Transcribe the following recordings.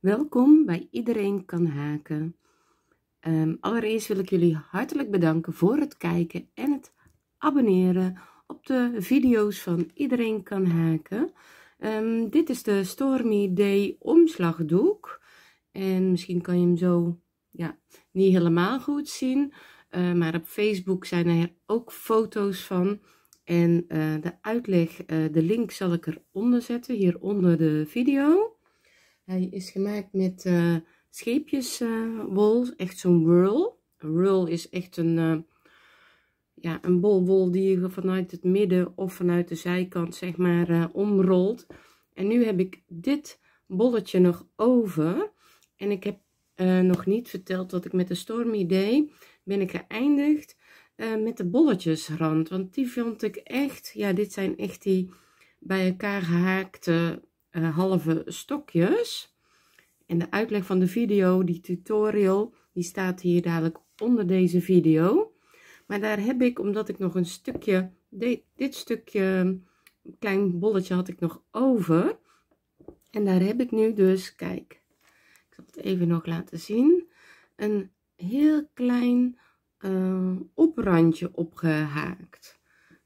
Welkom bij Iedereen kan haken. Ehm, allereerst wil ik jullie hartelijk bedanken voor het kijken en het abonneren op de video's van Iedereen kan haken. Ehm, dit is de Stormy Day omslagdoek. En misschien kan je hem zo ja, niet helemaal goed zien. Eh, maar op Facebook zijn er ook foto's van. En eh, de uitleg, eh, de link zal ik eronder zetten, hieronder de video. Hij is gemaakt met eh, scheepjeswol, eh, echt zo'n whirl. Een whirl is echt een, eh, ja, een bol wol die je vanuit het midden of vanuit de zijkant zeg maar omrolt. En nu heb ik dit bolletje nog over. En ik heb nog niet verteld wat ik met de Stormy deed. Ben ik geëindigd met de bolletjesrand. Want die vond ik echt, ja dit zijn echt die bij elkaar gehaakte eh, halve stokjes. En de uitleg van de video, die tutorial, die staat hier dadelijk onder deze video. Maar daar heb ik, omdat ik nog een stukje, dit, stukje, klein bolletje had ik nog over. En daar heb ik nu dus, kijk, ik zal het even nog laten zien, een heel klein eh, oprandje opgehaakt.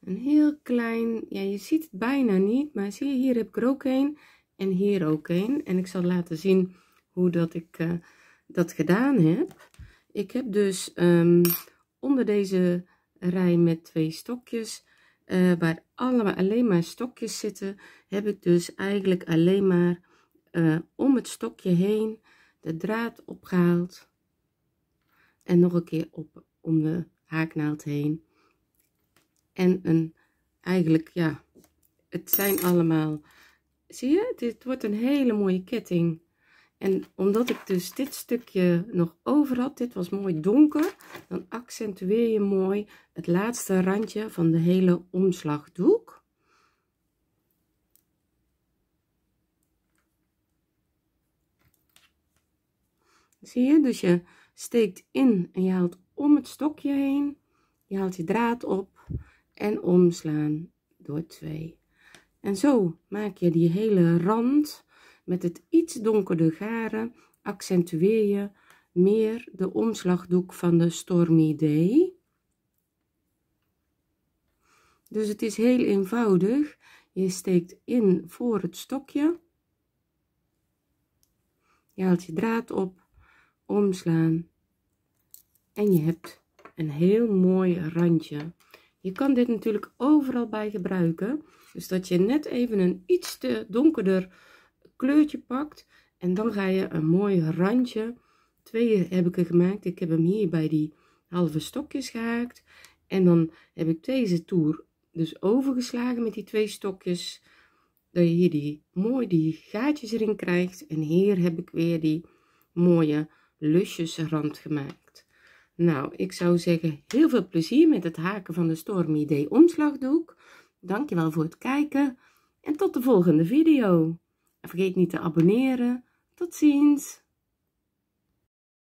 Een heel klein, ja je ziet het bijna niet, maar zie je hier heb ik er ook een en hier ook een. En ik zal laten zien hoe dat ik eh, dat gedaan heb. Ik heb dus ehm, onder deze rij met twee stokjes, eh, waar allemaal alleen maar stokjes zitten, heb ik dus eigenlijk alleen maar eh, om het stokje heen de draad opgehaald en nog een keer op om de haaknaald heen en een, eigenlijk, ja, het zijn allemaal, zie je, dit wordt een hele mooie ketting. En omdat ik dus dit stukje nog over had, dit was mooi donker, dan accentueer je mooi het laatste randje van de hele omslagdoek. Zie je? Dus je steekt in en je haalt om het stokje heen. Je haalt je draad op en omslaan door 2. En zo maak je die hele rand met het iets donkerder garen, accentueer je meer de omslagdoek van de Stormy Day. Dus het is heel eenvoudig. Je steekt in voor het stokje. Je haalt je draad op, omslaan en je hebt een heel mooi randje. Je kan dit natuurlijk overal bij gebruiken. Dus dat je net even een iets te donkerder kleurtje pakt. En dan ga je een mooi randje. Twee heb ik er gemaakt. Ik heb hem hier bij die halve stokjes gehaakt. En dan heb ik deze toer dus overgeslagen met die twee stokjes. Dat je hier die, mooi die gaatjes erin krijgt. En hier heb ik weer die mooie lusjesrand gemaakt. Nou, ik zou zeggen heel veel plezier met het haken van de Stormy D omslagdoek. Dankjewel voor het kijken en tot de volgende video. vergeet niet te abonneren. Tot ziens!